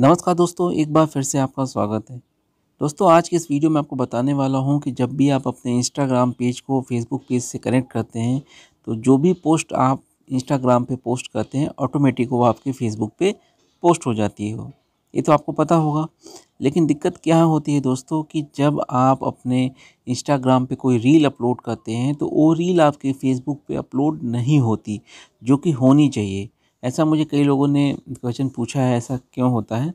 नमस्कार दोस्तों एक बार फिर से आपका स्वागत है दोस्तों आज के इस वीडियो में आपको बताने वाला हूं कि जब भी आप अपने इंस्टाग्राम पेज को फेसबुक पेज से कनेक्ट करते हैं तो जो भी पोस्ट आप इंस्टाग्राम पे पोस्ट करते हैं ऑटोमेटिक वो आपके फेसबुक पे पोस्ट हो जाती है ये तो आपको पता होगा लेकिन दिक्कत क्या होती है दोस्तों कि जब आप अपने इंस्टाग्राम पे कोई रील अपलोड करते हैं तो वो रील आपके फेसबुक पे अपलोड नहीं होती जो कि होनी चाहिए ऐसा मुझे कई लोगों ने क्वेश्चन पूछा है ऐसा क्यों होता है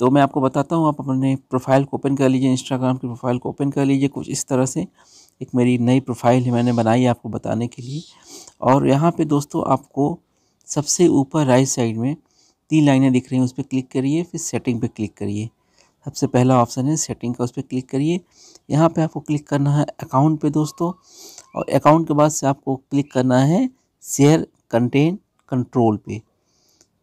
तो मैं आपको बताता हूँ आप अपने प्रोफाइल को ओपन कर लीजिए इंस्टाग्राम की प्रोफाइल को ओपन कर लीजिए कुछ इस तरह से एक मेरी नई प्रोफाइल है मैंने बनाई है आपको बताने के लिए और यहाँ पे दोस्तों आपको सबसे ऊपर राइट साइड में तीन लाइनें दिख रही हैं उस पर क्लिक करिए फिर सेटिंग पे क्लिक करिए सबसे पहला ऑप्शन है सेटिंग का उस पर क्लिक करिए यहाँ पे आपको क्लिक करना है अकाउंट पे दोस्तों और अकाउंट के बाद से आपको क्लिक करना है शेयर कंटेंट कंट्रोल पे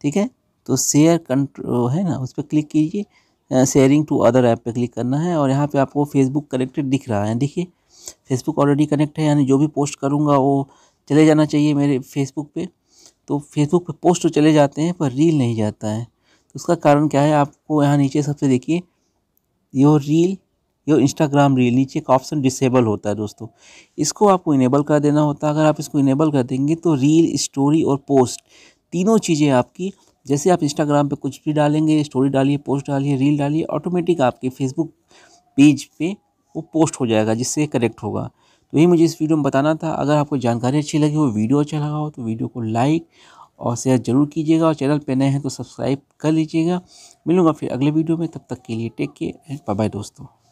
ठीक है तो शेयर कंट्रो है ना उस पर क्लिक कीजिए शेयरिंग टू अदर ऐप पे क्लिक करना है और यहाँ पे आपको फेसबुक कनेक्टेड दिख रहा है देखिए फेसबुक ऑलरेडी कनेक्ट है यानी जो भी पोस्ट करूँगा वो चले जाना चाहिए मेरे फेसबुक पे तो फेसबुक पे पोस्ट तो चले जाते हैं पर रील नहीं जाता है तो उसका कारण क्या है आपको यहाँ नीचे सबसे देखिए your reel your Instagram reel नीचे एक ऑप्शन डिसेबल होता है दोस्तों इसको आपको इनेबल कर देना होता है अगर आप इसको इनेबल कर देंगे तो रील स्टोरी और पोस्ट तीनों चीज़ें आपकी जैसे आप इंस्टाग्राम पे कुछ भी डालेंगे स्टोरी डालिए पोस्ट डालिए रील डालिए ऑटोमेटिक आपके फेसबुक पेज पे वो पोस्ट हो जाएगा जिससे कनेक्ट होगा तो यही मुझे इस वीडियो में बताना था अगर आपको जानकारी अच्छी लगी हो वीडियो अच्छा लगा हो तो वीडियो को लाइक और शेयर ज़रूर कीजिएगा और चैनल पर नए हैं तो सब्सक्राइब कर लीजिएगा मिलूँगा फिर अगले वीडियो में तब तक के लिए टेक केयर एंड बाय दोस्तों